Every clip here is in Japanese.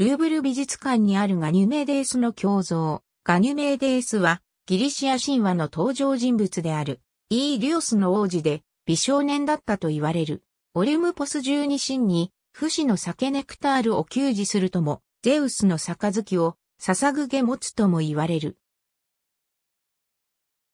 ルーブル美術館にあるガニュメデースの胸像。ガニュメデースはギリシア神話の登場人物であるイーリオスの王子で美少年だったと言われる。オリムポス十二神に不死の酒ネクタールを給仕するとも、ゼウスの杯を捧ぐげ持つとも言われる。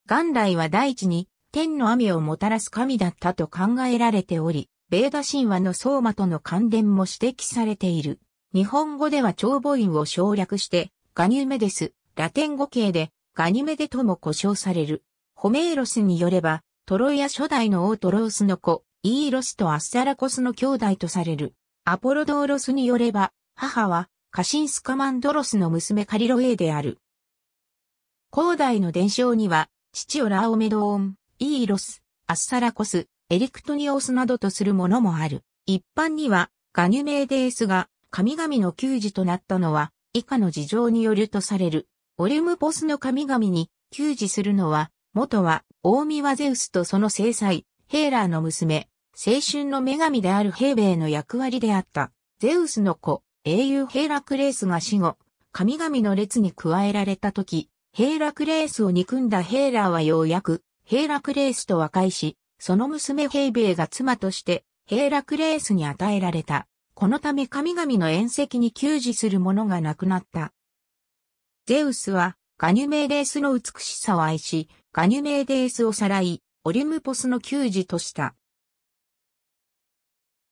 元来は大地に天の雨をもたらす神だったと考えられており、ベーダ神話の相馬との関連も指摘されている。日本語では長母音を省略して、ガニュメデス、ラテン語形で、ガニュメデとも呼称される。ホメーロスによれば、トロイア初代の王トロースの子、イーロスとアッサラコスの兄弟とされる。アポロドーロスによれば、母は、カシンスカマンドロスの娘カリロエーである。広大の伝承には、父をラオメドオン、イーロス、アッサラコス、エリクトニオスなどとするものもある。一般には、ガニュメーデースが、神々の給仕となったのは、以下の事情によるとされる。オリムポスの神々に給仕するのは、元は、大宮はゼウスとその正妻、ヘーラーの娘、青春の女神であるヘーベーの役割であった。ゼウスの子、英雄ヘーラクレースが死後、神々の列に加えられた時、ヘーラクレースを憎んだヘーラーはようやく、ヘーラクレースと和解し、その娘ヘイベーが妻として、ヘーラクレースに与えられた。このため神々の宴席に給仕する者がなくなった。ゼウスはガニュメーデースの美しさを愛し、ガニュメーデースをさらい、オリムポスの給仕とした。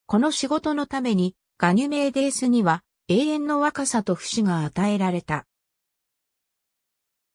この仕事のために、ガニュメーデースには永遠の若さと不死が与えられた。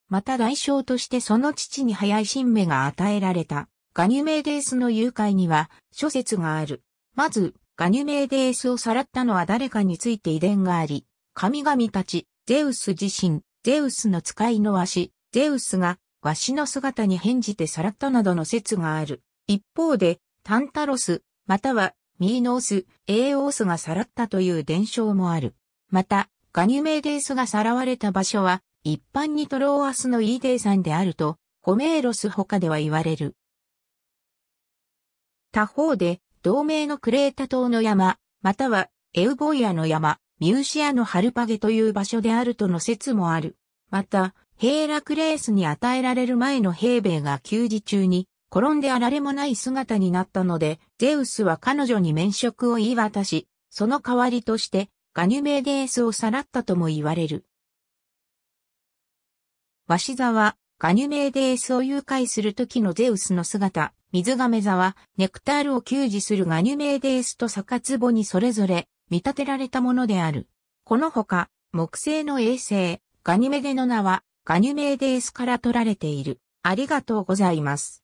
また代償としてその父に早い新芽が与えられた。ガニュメーデースの誘拐には諸説がある。まず、ガニュメーデースをさらったのは誰かについて遺伝があり、神々たち、ゼウス自身、ゼウスの使いの足、ゼウスがわしの姿に変じてさらったなどの説がある。一方で、タンタロス、またはミーノース、エーオースがさらったという伝承もある。また、ガニュメーデースがさらわれた場所は、一般にトローアスのイーデー山であると、ホメーロス他では言われる。他方で、同名のクレータ島の山、またはエウボイアの山、ミューシアのハルパゲという場所であるとの説もある。また、ヘーラクレースに与えられる前のヘ米ベが休時中に、転んであられもない姿になったので、ゼウスは彼女に免職を言い渡し、その代わりとして、ガニュメーデースをさらったとも言われる。ザは、ガニュメーデースを誘拐する時のゼウスの姿、水亀座は、ネクタールを給仕するガニュメーデースと逆壺にそれぞれ、見立てられたものである。このほか、木星の衛星、ガニメデの名は、ガニュメーデースから取られている。ありがとうございます。